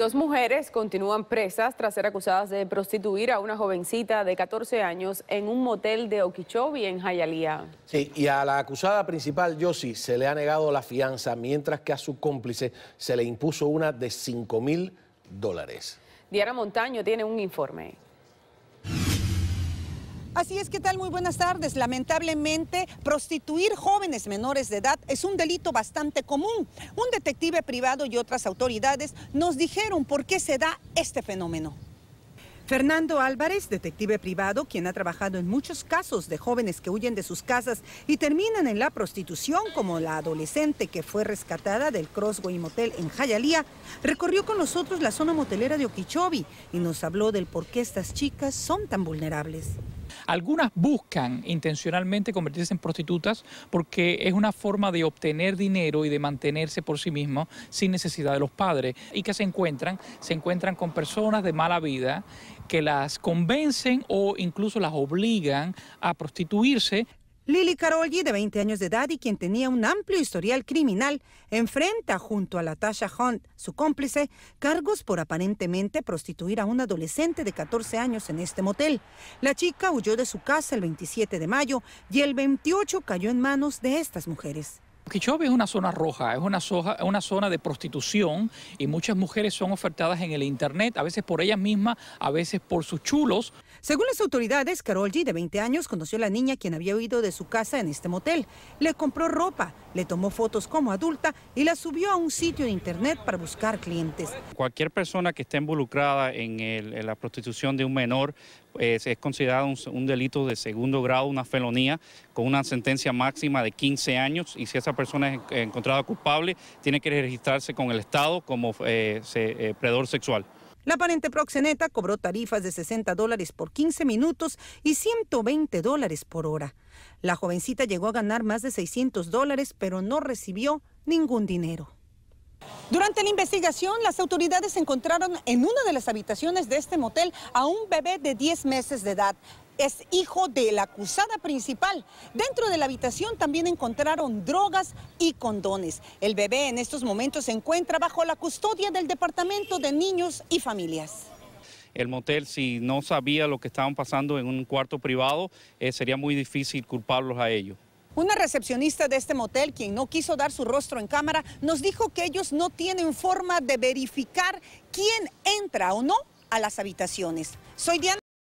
Dos mujeres continúan presas tras ser acusadas de prostituir a una jovencita de 14 años en un motel de Okeechobee en Jayalía. Sí, y a la acusada principal, Yossi, se le ha negado la fianza, mientras que a su cómplice se le impuso una de 5 mil dólares. Diana Montaño tiene un informe. Así es, que tal? Muy buenas tardes. Lamentablemente, prostituir jóvenes menores de edad es un delito bastante común. Un detective privado y otras autoridades nos dijeron por qué se da este fenómeno. Fernando Álvarez, detective privado, quien ha trabajado en muchos casos de jóvenes que huyen de sus casas y terminan en la prostitución, como la adolescente que fue rescatada del Crossway Motel en Jayalía, recorrió con nosotros la zona motelera de Okeechobee y nos habló del por qué estas chicas son tan vulnerables. Algunas buscan intencionalmente convertirse en prostitutas porque es una forma de obtener dinero y de mantenerse por sí mismo sin necesidad de los padres. ¿Y que se encuentran? Se encuentran con personas de mala vida que las convencen o incluso las obligan a prostituirse. Lily Carolli, de 20 años de edad y quien tenía un amplio historial criminal, enfrenta junto a Latasha Hunt, su cómplice, cargos por aparentemente prostituir a un adolescente de 14 años en este motel. La chica huyó de su casa el 27 de mayo y el 28 cayó en manos de estas mujeres. Okeechobee es una zona roja, es una, soja, una zona de prostitución y muchas mujeres son ofertadas en el Internet, a veces por ellas mismas, a veces por sus chulos. Según las autoridades, Carol G, de 20 años, conoció a la niña quien había huido de su casa en este motel. Le compró ropa, le tomó fotos como adulta y la subió a un sitio de Internet para buscar clientes. Cualquier persona que esté involucrada en la prostitución de un menor es, considerado un, delito de segundo grado, una felonía, con una sentencia máxima de 15 años y si esa persona es encontrada culpable, tiene que registrarse con el Estado como eh, eh, predor sexual. La aparente proxeneta cobró tarifas de 60 dólares por 15 minutos y 120 dólares por hora. La jovencita llegó a ganar más de 600 dólares, pero no recibió ningún dinero. Durante la investigación, las autoridades encontraron en una de las habitaciones de este motel a un bebé de 10 meses de edad. Es hijo de la acusada principal. Dentro de la habitación también encontraron drogas y condones. El bebé en estos momentos se encuentra bajo la custodia del Departamento de Niños y Familias el motel, si no sabía lo que estaban pasando en un cuarto privado, eh, sería muy difícil culparlos a ellos. Una recepcionista de este motel, quien no quiso dar su rostro en cámara, nos dijo que ellos no tienen forma de verificar quién entra o no a las habitaciones. Soy Diana.